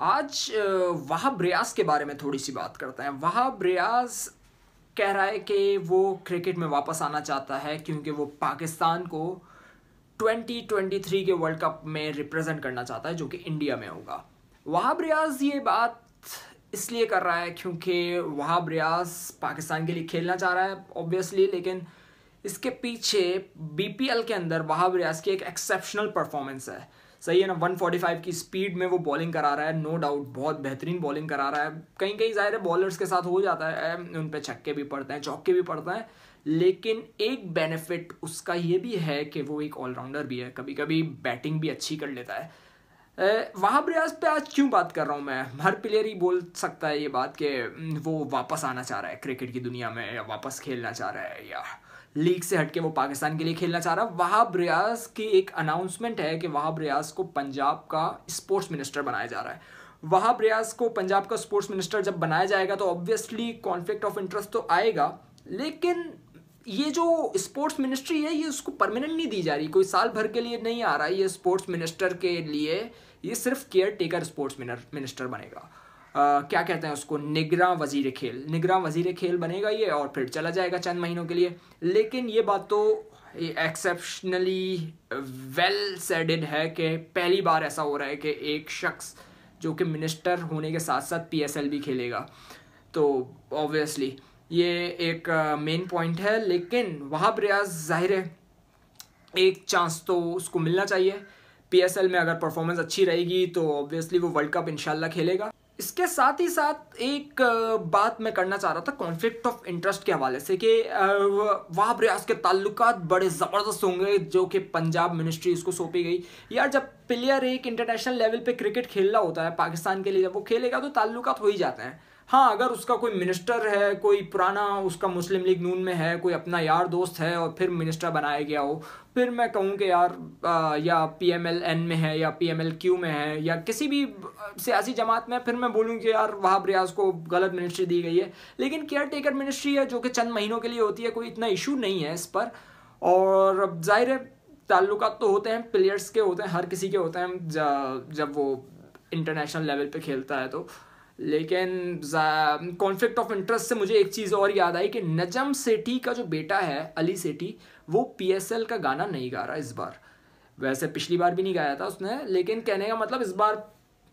आज वहाब रियाज के बारे में थोड़ी सी बात करते हैं वहाब रियाज कह रहा है कि वो क्रिकेट में वापस आना चाहता है क्योंकि वो पाकिस्तान को 2023 के वर्ल्ड कप में रिप्रेजेंट करना चाहता है जो कि इंडिया में होगा वहाब रियाज ये बात इसलिए कर रहा है क्योंकि वहाब रियाज पाकिस्तान के लिए खेलना चाह रहा है ऑब्वियसली लेकिन इसके पीछे बीपीएल के अंदर वहाब रियाज की एक एक्सेप्शनल परफॉर्मेंस है सही है ना 145 की स्पीड में वो बॉलिंग करा रहा है नो डाउट बहुत बेहतरीन बॉलिंग करा रहा है कहीं कहीं जाहिर है बॉलर्स के साथ हो जाता है उन पर छक्के भी पड़ते हैं चौके भी पड़ते हैं लेकिन एक बेनिफिट उसका ये भी है कि वो एक ऑलराउंडर भी है कभी कभी बैटिंग भी अच्छी कर लेता है वहाब रियाज पे आज क्यों बात कर रहा हूँ मैं हर प्लेयर ही बोल सकता है ये बात कि वो वापस आना चाह रहा है क्रिकेट की दुनिया में या वापस खेलना चाह रहा है या लीग से हटके वो पाकिस्तान के लिए खेलना चाह रहा है वहाब रियाज की एक अनाउंसमेंट है कि वहाब रियाज को पंजाब का स्पोर्ट्स मिनिस्टर बनाया जा रहा है वहाब रियाज को पंजाब का स्पोर्ट्स मिनिस्टर जब बनाया जाएगा तो ऑब्वियसली कॉन्फ्लिक्ट ऑफ इंटरेस्ट तो आएगा लेकिन ये जो स्पोर्ट्स मिनिस्ट्री है ये उसको परमानेंट नहीं दी जा रही कोई साल भर के लिए नहीं आ रहा ये स्पोर्ट्स मिनिस्टर के लिए ये सिर्फ केयर टेकर स्पोर्ट्स मिनिस्टर बनेगा क्या कहते हैं उसको निगरा वजीर खेल निगरा वजीर खेल बनेगा ये और फिर चला जाएगा चंद महीनों के लिए लेकिन ये बात तो एक्सेप्शनली वेल सेडेड है कि पहली बार ऐसा हो रहा है कि एक शख्स जो कि मिनिस्टर होने के साथ साथ एल भी खेलेगा तो ऑब्वियसली ये एक मेन uh, पॉइंट है लेकिन वहाब रियाज जाहिर है एक चांस तो उसको मिलना चाहिए पीएसएल में अगर परफॉर्मेंस अच्छी रहेगी तो ऑब्वियसली वो वर्ल्ड कप इनशाला खेलेगा इसके साथ ही साथ एक बात मैं करना चाह रहा था कॉन्फ्लिक्ट ऑफ इंटरेस्ट के हवाले से कि वहाब प्रयास के ताल्लुक बड़े ज़बरदस्त होंगे जो कि पंजाब मिनिस्ट्री इसको सौंपी गई यार जब प्लेयर एक इंटरनेशनल लेवल पे क्रिकेट खेल रहा होता है पाकिस्तान के लिए जब वो खेलेगा तो ताल्लुक हो ही जाते हैं हाँ अगर उसका कोई मिनिस्टर है कोई पुराना उसका मुस्लिम लीग नून में है कोई अपना यार दोस्त है और फिर मिनिस्टर बनाया गया हो फिर मैं कहूँ कि यार आ, या पी एम एल एन में है या पी एम एल क्यू में है या किसी भी सियासी जमात में फिर मैं बोलूँ कि यार वहाब रियाज को गलत मिनिस्ट्री दी गई है लेकिन केयर टेकर मिनिस्ट्री है जो कि चंद महीनों के लिए होती है कोई इतना इशू नहीं है इस पर और अब जाहिर है ताल्लुक तो होते हैं प्लेयर्स के होते हैं हर किसी के होते हैं जब वो इंटरनेशनल लेवल पर खेलता है तो लेकिन कॉन्फ्लिक्ट ऑफ इंटरेस्ट से मुझे एक चीज़ और याद आई कि नजम सेठी का जो बेटा है अली सेठी वो पीएसएल का गाना नहीं गा रहा इस बार वैसे पिछली बार भी नहीं गाया था उसने लेकिन कहने का मतलब इस बार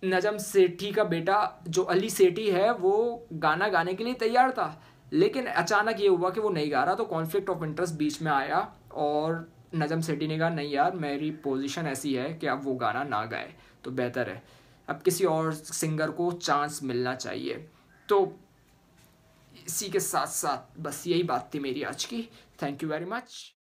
नजम सेठी का बेटा जो अली सेठी है वो गाना गाने के लिए तैयार था लेकिन अचानक ये हुआ कि वो नहीं गा रहा तो कॉन्फ्लिक्ट ऑफ इंटरेस्ट बीच में आया और नजम सेठी ने कहा नहीं यार मेरी पोजीशन ऐसी है कि अब वो गाना ना गाए तो बेहतर है अब किसी और सिंगर को चांस मिलना चाहिए तो इसी के साथ साथ बस यही बात थी मेरी आज की थैंक यू वेरी मच